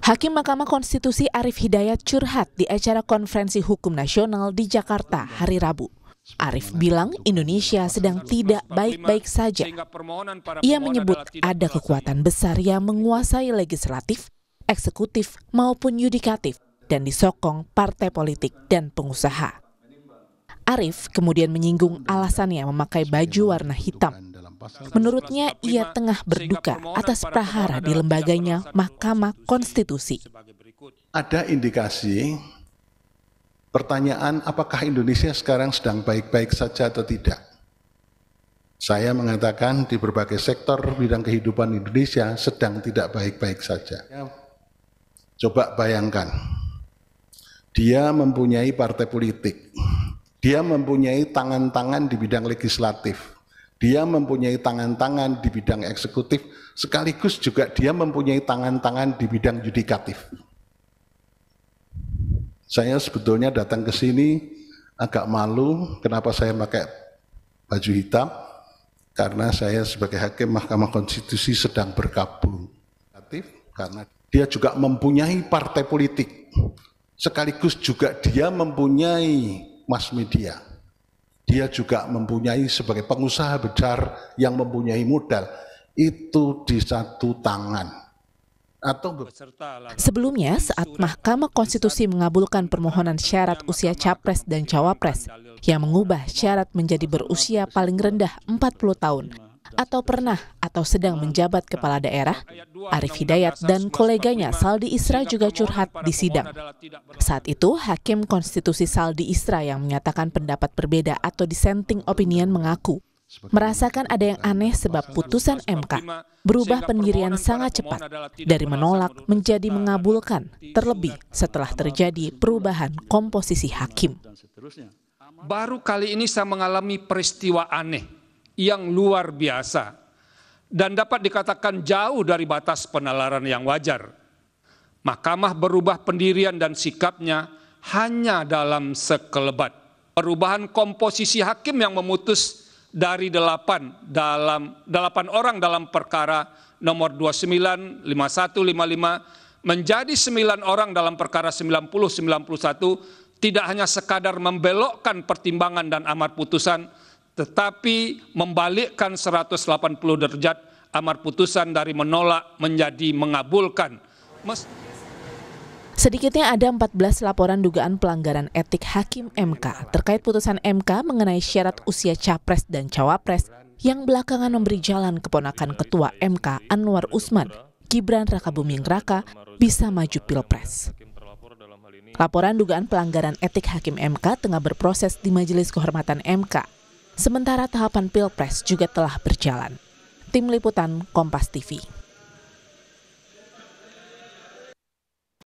Hakim Mahkamah Konstitusi Arief Hidayat curhat di acara konferensi hukum nasional di Jakarta hari Rabu. Arief bilang Indonesia sedang tidak baik-baik saja. Ia menyebut ada kekuatan besar yang menguasai legislatif, eksekutif, maupun yudikatif dan disokong partai politik dan pengusaha. Arief kemudian menyinggung alasannya memakai baju warna hitam Menurutnya, ia tengah berduka atas prahara di lembaganya Mahkamah Konstitusi. Ada indikasi pertanyaan apakah Indonesia sekarang sedang baik-baik saja atau tidak. Saya mengatakan di berbagai sektor bidang kehidupan Indonesia sedang tidak baik-baik saja. Coba bayangkan, dia mempunyai partai politik, dia mempunyai tangan-tangan di bidang legislatif, dia mempunyai tangan-tangan di bidang eksekutif, sekaligus juga dia mempunyai tangan-tangan di bidang yudikatif. Saya sebetulnya datang ke sini agak malu kenapa saya pakai baju hitam, karena saya sebagai hakim Mahkamah Konstitusi sedang berkabung. Karena dia juga mempunyai partai politik, sekaligus juga dia mempunyai mass media dia juga mempunyai sebagai pengusaha besar yang mempunyai modal itu di satu tangan nah, Sebelumnya, saat Mahkamah Konstitusi mengabulkan permohonan syarat usia capres dan cawapres yang mengubah syarat menjadi berusia paling rendah 40 tahun, atau pernah atau sedang menjabat kepala daerah, Arif Hidayat dan koleganya Saldi Isra juga curhat di sidang. Saat itu, Hakim Konstitusi Saldi Isra yang menyatakan pendapat berbeda atau dissenting opinion mengaku merasakan ada yang aneh sebab putusan MK berubah pendirian sangat cepat dari menolak menjadi mengabulkan, terlebih setelah terjadi perubahan komposisi hakim. Baru kali ini saya mengalami peristiwa aneh yang luar biasa dan dapat dikatakan jauh dari batas penalaran yang wajar. Mahkamah berubah pendirian dan sikapnya hanya dalam sekelebat. Perubahan komposisi hakim yang memutus dari delapan dalam delapan orang dalam perkara nomor 29, 51, 55 menjadi sembilan orang dalam perkara 90, 91 tidak hanya sekadar membelokkan pertimbangan dan amar putusan, tetapi membalikkan 180 derajat amar putusan dari menolak menjadi mengabulkan. Mes Sedikitnya ada 14 laporan dugaan pelanggaran etik Hakim MK terkait putusan MK mengenai syarat usia capres dan cawapres yang belakangan memberi jalan keponakan Ketua MK Anwar Usman, Gibran Rakabuming Raka, bisa maju Pilpres. Laporan dugaan pelanggaran etik Hakim MK tengah berproses di Majelis Kehormatan MK Sementara tahapan Pilpres juga telah berjalan. Tim Liputan Kompas TV